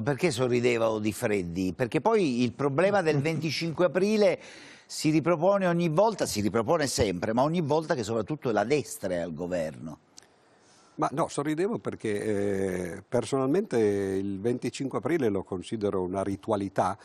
Perché sorrideva Di Freddi? Perché poi il problema del 25 aprile si ripropone ogni volta, si ripropone sempre, ma ogni volta che soprattutto la destra è al governo. Ma no, sorridevo perché eh, personalmente il 25 aprile lo considero una ritualità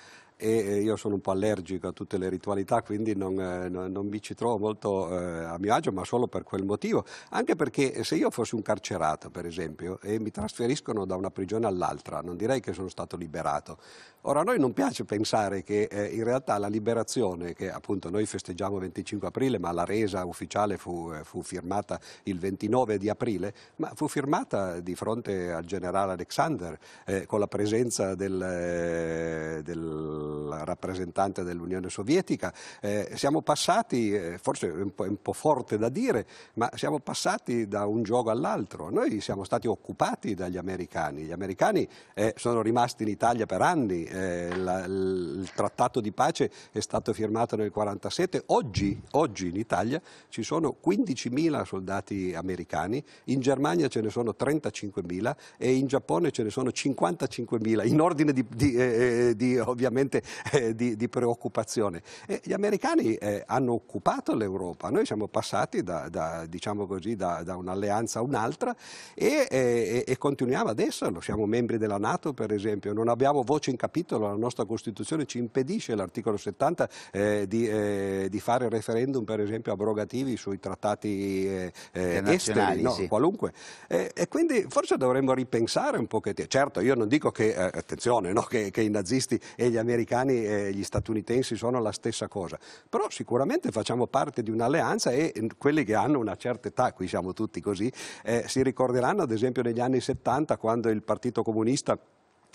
e io sono un po' allergico a tutte le ritualità, quindi non, eh, non, non mi ci trovo molto eh, a mio agio, ma solo per quel motivo. Anche perché se io fossi un carcerato, per esempio, e mi trasferiscono da una prigione all'altra, non direi che sono stato liberato. Ora, a noi non piace pensare che eh, in realtà la liberazione, che appunto noi festeggiamo il 25 aprile, ma la resa ufficiale fu, eh, fu firmata il 29 di aprile, ma fu firmata di fronte al generale Alexander eh, con la presenza del, eh, del rappresentante dell'Unione Sovietica, eh, siamo passati, eh, forse è un, po', un po' forte da dire, ma siamo passati da un gioco all'altro. Noi siamo stati occupati dagli americani, gli americani eh, sono rimasti in Italia per anni, eh, la, il trattato di pace è stato firmato nel 1947, oggi, oggi in Italia ci sono 15.000 soldati americani, in Germania ce ne sono 35.000 e in Giappone ce ne sono 55.000, in ordine di, di, eh, eh di ovviamente Eh, di, di, preoccupazione. E gli americani eh, hanno occupato l'Europa, noi siamo passati da, da, diciamo così, da, da un'alleanza a un'altra e, eh, e, continuiamo ad esserlo, siamo membri della Nato per esempio, non abbiamo voce in capitolo, la nostra Costituzione ci impedisce l'articolo 70 eh, di, eh, di, fare referendum per esempio abrogativi sui trattati esteri, no, sì. qualunque. e quindi forse dovremmo ripensare un pochettino, certo io non dico che, attenzione, no, che, che i nazisti e gli americani americani e gli statunitensi sono la stessa cosa, però sicuramente facciamo parte di un'alleanza e eh, quelli che hanno una certa età, qui siamo tutti così, eh, si ricorderanno ad esempio negli anni 70 quando il Partito Comunista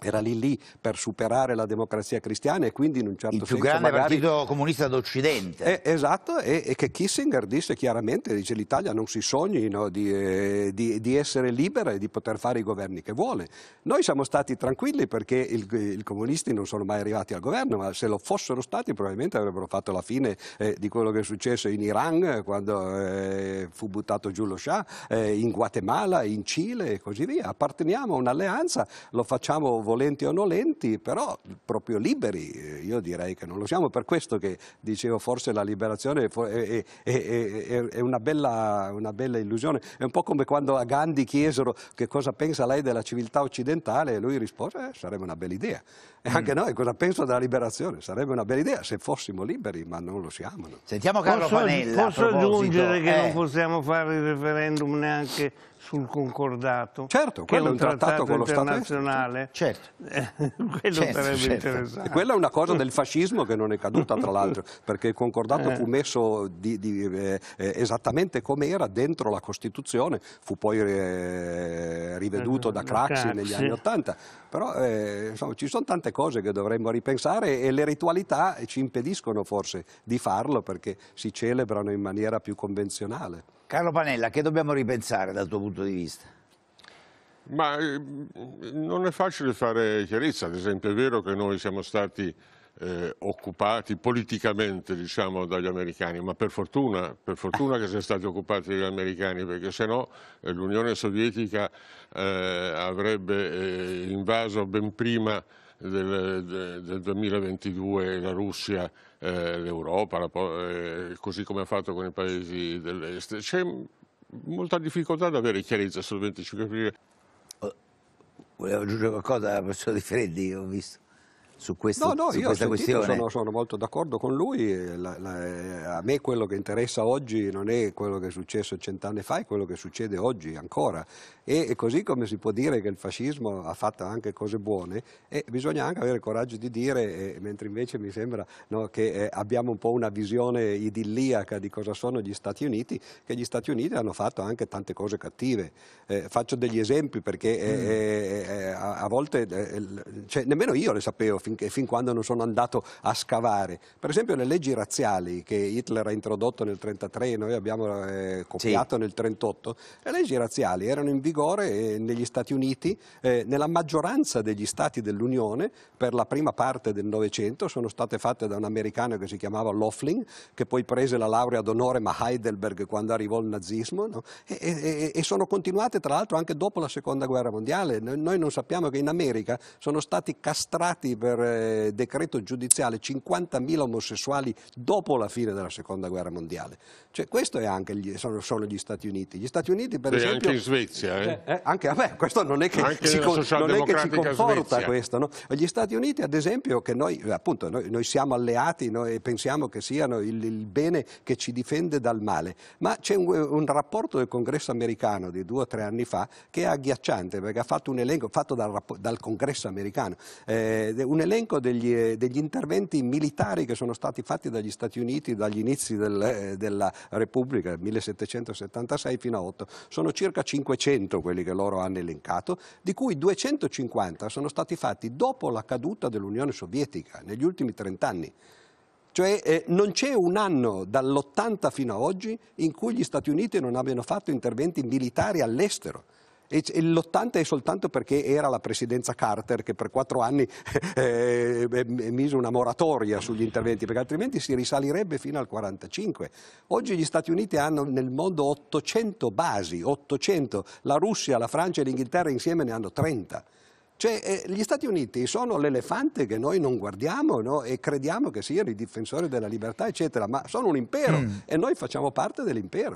era lì lì per superare la democrazia cristiana e quindi in un certo senso... Il più grande magari... partito comunista d'Occidente. Eh, esatto, e, e, che Kissinger disse chiaramente, dice l'Italia non si sogni no, di, eh, di, di, essere libera e di poter fare i governi che vuole. Noi siamo stati tranquilli perché i comunisti non sono mai arrivati al governo, ma se lo fossero stati probabilmente avrebbero fatto la fine eh, di quello che è successo in Iran eh, quando eh, fu buttato giù lo Shah, eh, in Guatemala, in Cile e così via. Apparteniamo a un'alleanza, lo facciamo volentieri volenti o nolenti, però proprio liberi eh, io direi che non lo siamo, per questo che dicevo forse la liberazione è, è, è, è una, bella, una, bella, illusione, è un po' come quando a Gandhi chiesero che cosa pensa lei della civiltà occidentale e lui rispose eh, sarebbe una bella idea e mm. anche noi cosa penso della liberazione, sarebbe una bella idea se fossimo liberi, ma non lo siamo. No? Sentiamo Carlo posso, Panella. Posso aggiungere che eh. non possiamo fare il referendum neanche sul concordato. Certo, quello è un trattato, trattato con lo Stato internazionale. Certo. Eh, quello certo, sarebbe certo. interessante. E quella è una cosa del fascismo che non è caduta, tra l'altro, perché il concordato eh. fu messo di, di, eh, esattamente come era dentro la Costituzione, fu poi eh, riveduto da eh, Craxi, negli anni Ottanta. Però eh, insomma, ci sono tante cose che dovremmo ripensare e le ritualità ci impediscono forse di farlo perché si celebrano in maniera più convenzionale. Carlo Panella, che dobbiamo ripensare dal tuo punto di vista? Ma ehm, non è facile fare chiarezza, ad esempio è vero che noi siamo stati eh, occupati politicamente diciamo, dagli americani, ma per fortuna, per fortuna che siamo stati occupati dagli americani, perché sennò eh, l'Unione Sovietica eh, avrebbe eh, invaso ben prima del, del 2022 la Russia, eh, l'Europa, eh, così come ha fatto con i paesi dell'est. C'è molta difficoltà ad avere chiarezza sul 25 aprile. Eh, volevo aggiungere qualcosa alla professora Di Freddi, ho visto su, questo, no, no, su questa questione. Sono, sono molto d'accordo con lui, eh, la, la, eh, a me quello che interessa oggi non è quello che è successo cent'anni fa, è quello che succede oggi ancora. E, e così come si può dire che il fascismo ha fatto anche cose buone, eh, bisogna anche avere il coraggio di dire, eh, mentre invece mi sembra no, che eh, abbiamo un po' una visione idilliaca di cosa sono gli Stati Uniti, che gli Stati Uniti hanno fatto anche tante cose cattive. Eh, faccio degli esempi perché mm. a, a, volte cioè, nemmeno io le sapevo fin fin, quando non sono andato a scavare. Per esempio le leggi razziali che Hitler ha introdotto nel 1933 e noi abbiamo eh, copiato sì. nel 1938, le leggi razziali erano in vigore eh, negli Stati Uniti, eh, nella maggioranza degli Stati dell'Unione per la prima parte del Novecento, sono state fatte da un americano che si chiamava Loughlin, che poi prese la laurea d'onore ma Heidelberg quando arrivò il nazismo, no? e, e, e sono continuate tra l'altro anche dopo la seconda guerra mondiale. Noi non sappiamo che in America sono stati castrati per per eh, decreto giudiziale 50.000 omosessuali dopo la fine della seconda guerra mondiale. Cioè, questo gli, sono, sono, gli Stati Uniti. Gli Stati Uniti, per sì, esempio. Anche in Svezia, eh? Eh, eh anche, vabbè, questo non è che, ci, non è che ci, conforta questo. No? Gli Stati Uniti, ad esempio, che noi, eh, appunto, noi, noi siamo alleati no? e pensiamo che siano il, il, bene che ci difende dal male, ma c'è un, un rapporto del congresso americano di due o tre anni fa che è agghiacciante perché ha fatto un elenco fatto dal, dal congresso americano. Eh, un elenco degli, eh, degli, interventi militari che sono stati fatti dagli Stati Uniti dagli inizi del, eh, della Repubblica, 1776 fino a 8. Sono circa 500 quelli che loro hanno elencato, di cui 250 sono stati fatti dopo la caduta dell'Unione Sovietica, negli ultimi 30 anni. Cioè eh, non c'è un anno dall'80 fino ad oggi in cui gli Stati Uniti non abbiano fatto interventi militari all'estero. E, e l'80 è soltanto perché era la presidenza Carter che per quattro anni eh, mise una moratoria sugli interventi, perché altrimenti si risalirebbe fino al 45. Oggi gli Stati Uniti hanno nel mondo 800 basi, 800. La Russia, la Francia e l'Inghilterra insieme ne hanno 30. Cioè, eh, gli Stati Uniti sono l'elefante che noi non guardiamo no? e crediamo che siano i difensori della libertà, eccetera, ma sono un impero mm. e noi facciamo parte dell'impero.